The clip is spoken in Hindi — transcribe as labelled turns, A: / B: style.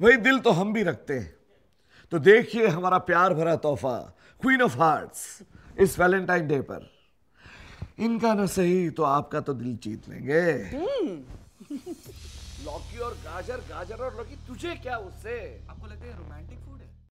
A: वही दिल तो हम भी रखते हैं तो देखिए हमारा प्यार भरा तोहफा क्वीन ऑफ हार्ट्स इस वैलेंटाइन डे पर इनका ना सही तो आपका तो दिल जीत लेंगे
B: लौकी और गाजर गाजर और लौकी तुझे क्या उससे आपको लगता है रोमांटिक फूड है